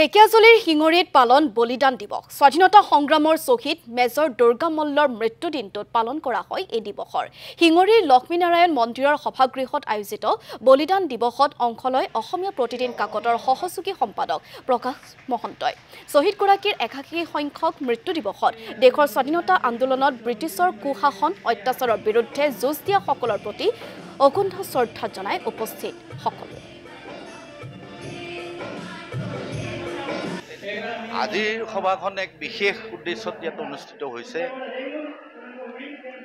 ঢেকিয়াজুলিৰ শিঙৰিত পালন বলিদান দিৱস স্বাধীনতা সংগ্ৰামৰ শ্বহীদ মেজৰ দুৰ্গা মল্লৰ মৃত্যুদিনটোত পালন কৰা হয় এই দিৱসৰ শিঙৰিৰ লক্ষ্মীনাৰায়ণ মন্দিৰৰ সভাগৃহত আয়োজিত বলিদান দিৱসত অংশ লয় অসমীয়া প্ৰতিদিন কাকতৰ সহযোগী সম্পাদক প্ৰকাশ মহন্তই শ্বহীদগৰাকীৰ একাশী সংখ্যক মৃত্যু দিৱসত দেশৰ স্বাধীনতা আন্দোলনত ব্ৰিটিছৰ কুশাসন অত্যাচাৰৰ বিৰুদ্ধে যুঁজ দিয়াসকলৰ প্ৰতি অকুণ্ঠ শ্ৰদ্ধা জনায় উপস্থিত সকলোৱে আজিৰ সভাখন এক বিশেষ উদ্দেশ্যত ইয়াত অনুষ্ঠিত হৈছে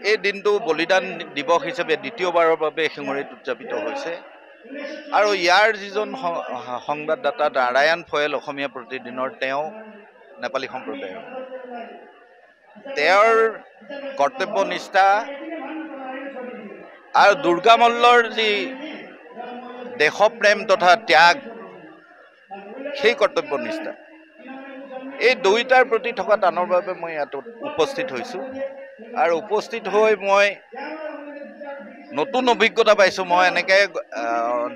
এই দিনটো বলিদান দিৱস হিচাপে দ্বিতীয়বাৰৰ বাবে শিঙৰিত উদযাপিত হৈছে আৰু ইয়াৰ যিজন সংবাদদাতা নাৰায়ণ ফয়েল অসমীয়া প্ৰতিদিনৰ তেওঁ নেপালী সম্প্ৰদায়ৰ তেওঁৰ কৰ্তব্য নিষ্ঠা আৰু দুৰ্গা মল্লৰ যি দেশপ্ৰেম তথা ত্যাগ সেই কৰ্তব্য নিষ্ঠা এই দুইটাৰ প্ৰতি থকা টানৰ বাবে মই ইয়াত উপস্থিত হৈছোঁ আৰু উপস্থিত হৈ মই নতুন অভিজ্ঞতা পাইছোঁ মই এনেকৈ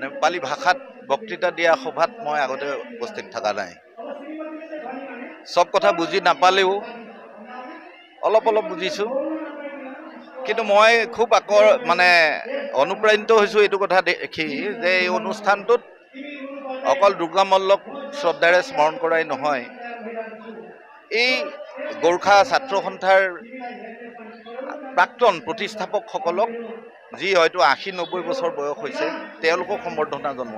নেপালী ভাষাত বক্তৃতা দিয়া সভাত মই আগতে উপস্থিত থকা নাই চব কথা বুজি নাপালেও অলপ অলপ বুজিছোঁ কিন্তু মই খুব আকৰ মানে অনুপ্ৰাণিত হৈছোঁ এইটো কথা দেখি যে এই অনুষ্ঠানটোত অকল দুৰ্গা মল্লক শ্ৰদ্ধাৰে স্মৰণ কৰাই নহয় এই গোর্খা ছাত্র সন্থার প্রাক্তন প্রতিস্থাপক যি হয়তো আশি নব্বই বছর বয়স হয়েছে সম্বর্ধনা জন্ম